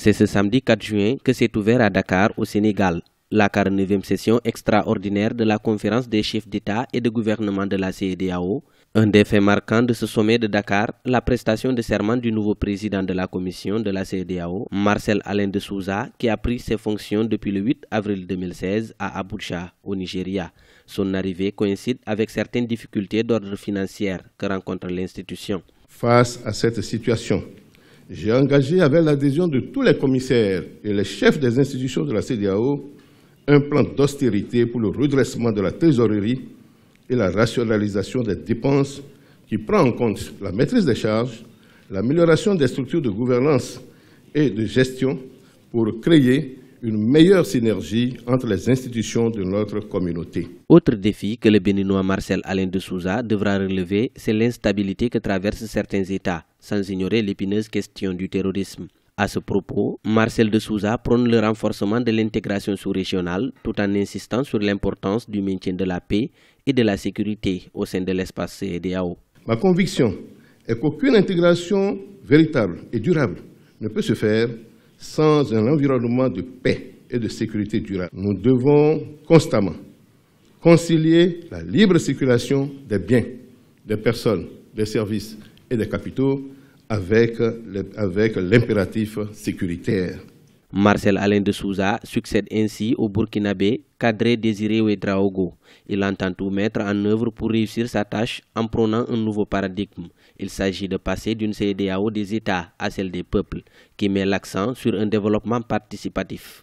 C'est ce samedi 4 juin que s'est ouvert à Dakar, au Sénégal, la 49e session extraordinaire de la conférence des chefs d'État et de gouvernement de la CEDAO. Un des faits marquants de ce sommet de Dakar, la prestation de serment du nouveau président de la commission de la CEDAO, Marcel Alain de Souza, qui a pris ses fonctions depuis le 8 avril 2016 à Abuja, au Nigeria. Son arrivée coïncide avec certaines difficultés d'ordre financier que rencontre l'institution. Face à cette situation, j'ai engagé, avec l'adhésion de tous les commissaires et les chefs des institutions de la CDAO, un plan d'austérité pour le redressement de la trésorerie et la rationalisation des dépenses qui prend en compte la maîtrise des charges, l'amélioration des structures de gouvernance et de gestion pour créer une meilleure synergie entre les institutions de notre communauté. Autre défi que le Béninois Marcel Alain de Souza devra relever, c'est l'instabilité que traversent certains États, sans ignorer l'épineuse question du terrorisme. À ce propos, Marcel de Souza prône le renforcement de l'intégration sous-régionale tout en insistant sur l'importance du maintien de la paix et de la sécurité au sein de l'espace CEDEAO. Ma conviction est qu'aucune intégration véritable et durable ne peut se faire sans un environnement de paix et de sécurité durable. Nous devons constamment concilier la libre circulation des biens, des personnes, des services et des capitaux avec l'impératif sécuritaire. Marcel Alain de Souza succède ainsi au Burkinabé cadré Désiré Ouedraogo. Il entend tout mettre en œuvre pour réussir sa tâche en prônant un nouveau paradigme. Il s'agit de passer d'une CDAO des États à celle des peuples, qui met l'accent sur un développement participatif.